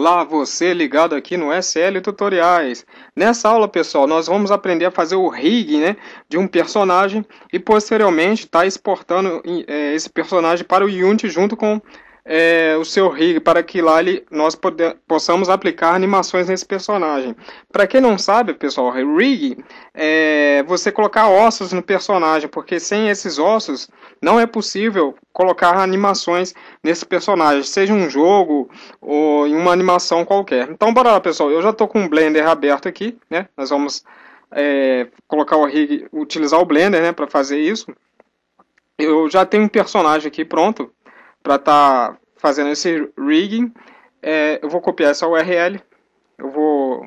Olá, você ligado aqui no SL Tutoriais. Nessa aula, pessoal, nós vamos aprender a fazer o rig né, de um personagem e posteriormente estar tá exportando é, esse personagem para o Unity junto com é, o seu rig para que lá ele, nós poder, possamos aplicar animações nesse personagem. Para quem não sabe, pessoal, rig é você colocar ossos no personagem, porque sem esses ossos não é possível colocar animações nesse personagem, seja um jogo ou em uma animação qualquer. Então bora lá pessoal, eu já estou com o Blender aberto aqui, né? Nós vamos é, colocar o rig, utilizar o Blender, né, para fazer isso. Eu já tenho um personagem aqui pronto para estar tá fazendo esse rigging. É, eu vou copiar essa URL, eu vou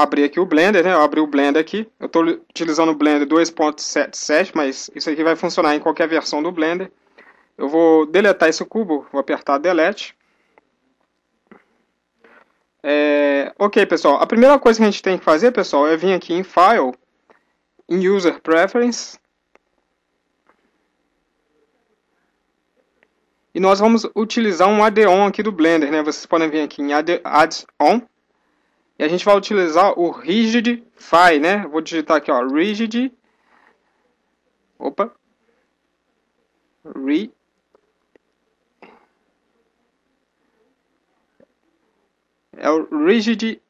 abrir aqui o Blender, né? Eu abri o Blender aqui. Eu estou utilizando o Blender 2.77, mas isso aqui vai funcionar em qualquer versão do Blender. Eu vou deletar esse cubo, vou apertar Delete. É, ok, pessoal. A primeira coisa que a gente tem que fazer, pessoal, é vir aqui em File, em User Preference. E nós vamos utilizar um add-on aqui do Blender, né? Vocês podem vir aqui em add-on. E a gente vai utilizar o rigidify, né? Vou digitar aqui, ó, rigid. Opa. Re. É o rigidify.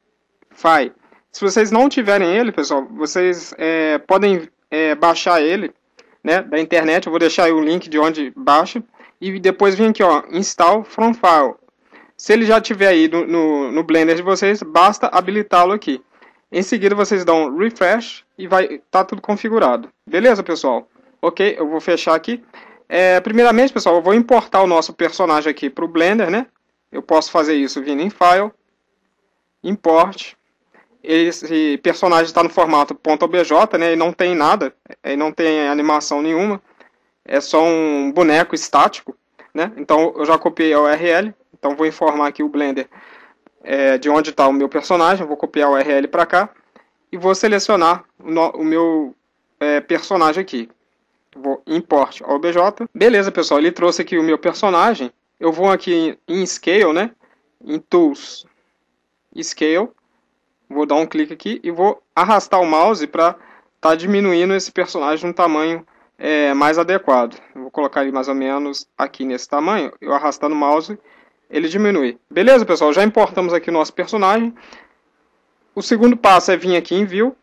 Se vocês não tiverem ele, pessoal, vocês é, podem é, baixar ele né, da internet. Eu vou deixar o link de onde baixa. E depois vem aqui, ó, install from file. Se ele já estiver aí no, no, no, Blender de vocês, basta habilitá-lo aqui. Em seguida, vocês dão um refresh e vai tá tudo configurado. Beleza, pessoal? Ok, eu vou fechar aqui. É, primeiramente, pessoal, eu vou importar o nosso personagem aqui para o Blender, né? Eu posso fazer isso vindo em File, Import. Esse personagem está no formato .obj, né? E não tem nada, e não tem animação nenhuma. É só um boneco estático, né? Então, eu já copiei a URL então vou informar aqui o Blender é, de onde está o meu personagem, vou copiar o URL para cá e vou selecionar o, no, o meu é, personagem aqui. Vou import OBJ. Beleza, pessoal, ele trouxe aqui o meu personagem. Eu vou aqui em, em Scale, né? Em Tools, Scale. Vou dar um clique aqui e vou arrastar o mouse para tá diminuindo esse personagem no tamanho é, mais adequado. Vou colocar ele mais ou menos aqui nesse tamanho, eu arrastando o mouse ele diminui. Beleza, pessoal? Já importamos aqui o nosso personagem. O segundo passo é vir aqui em View.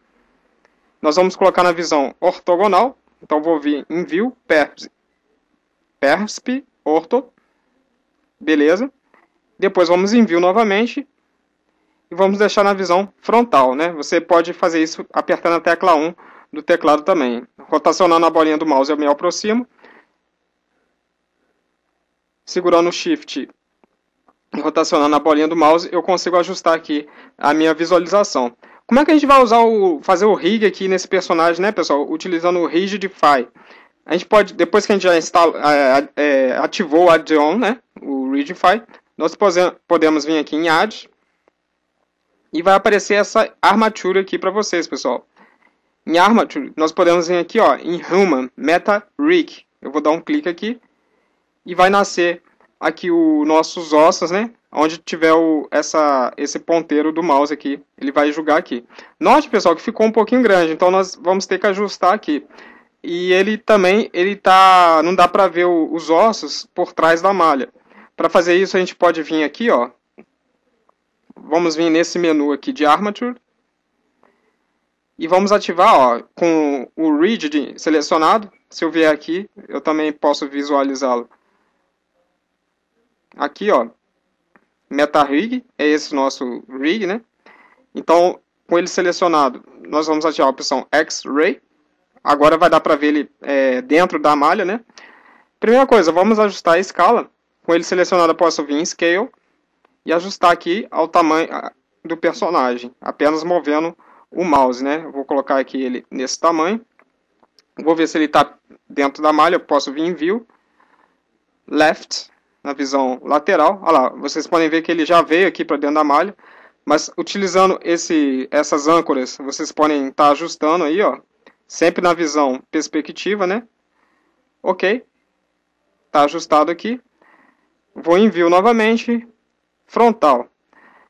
Nós vamos colocar na visão ortogonal. Então, vou vir em View, Persp, persp Orto. Beleza. Depois vamos em View novamente. E vamos deixar na visão frontal, né? Você pode fazer isso apertando a tecla 1 do teclado também. Rotacionando a bolinha do mouse eu me aproximo. Segurando o Shift rotacionando a bolinha do mouse, eu consigo ajustar aqui a minha visualização. Como é que a gente vai usar o, fazer o rig aqui nesse personagem, né, pessoal? Utilizando o Rigidify. A gente pode, depois que a gente já instala, é, é, é ativou o add-on, né, o Rigidify, nós podemos vir aqui em Add e vai aparecer essa armatura aqui para vocês, pessoal. Em Armature, nós podemos vir aqui ó, em Human, Meta Rig. Eu vou dar um clique aqui e vai nascer aqui os nossos ossos, né? Onde tiver o, essa, esse ponteiro do mouse aqui, ele vai julgar aqui. Note, pessoal, que ficou um pouquinho grande, então nós vamos ter que ajustar aqui. E ele também, ele tá, não dá para ver o, os ossos por trás da malha. Para fazer isso, a gente pode vir aqui, ó. Vamos vir nesse menu aqui de Armature. E vamos ativar, ó, com o Rigid selecionado. Se eu vier aqui, eu também posso visualizá-lo aqui, ó, Meta Rig é esse nosso rig, né? Então, com ele selecionado, nós vamos ativar a opção X-Ray. Agora vai dar para ver ele é, dentro da malha, né? Primeira coisa, vamos ajustar a escala. Com ele selecionado, eu posso vir em Scale e ajustar aqui ao tamanho do personagem, apenas movendo o mouse, né? vou colocar aqui ele nesse tamanho. Vou ver se ele está dentro da malha, eu posso vir em View, Left, na visão lateral. Olha lá, vocês podem ver que ele já veio aqui para dentro da malha, mas utilizando esse, essas âncoras, vocês podem estar tá ajustando aí, ó, sempre na visão perspectiva, né? Ok, está ajustado aqui. Vou enviar novamente, frontal.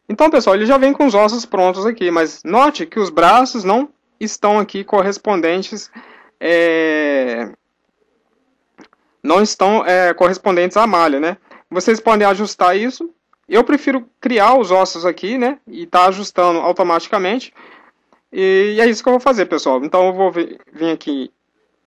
Então, pessoal, ele já vem com os ossos prontos aqui, mas note que os braços não estão aqui correspondentes é, não estão é, correspondentes à malha, né? Vocês podem ajustar isso. Eu prefiro criar os ossos aqui, né? E tá ajustando automaticamente. E é isso que eu vou fazer, pessoal. Então eu vou vir aqui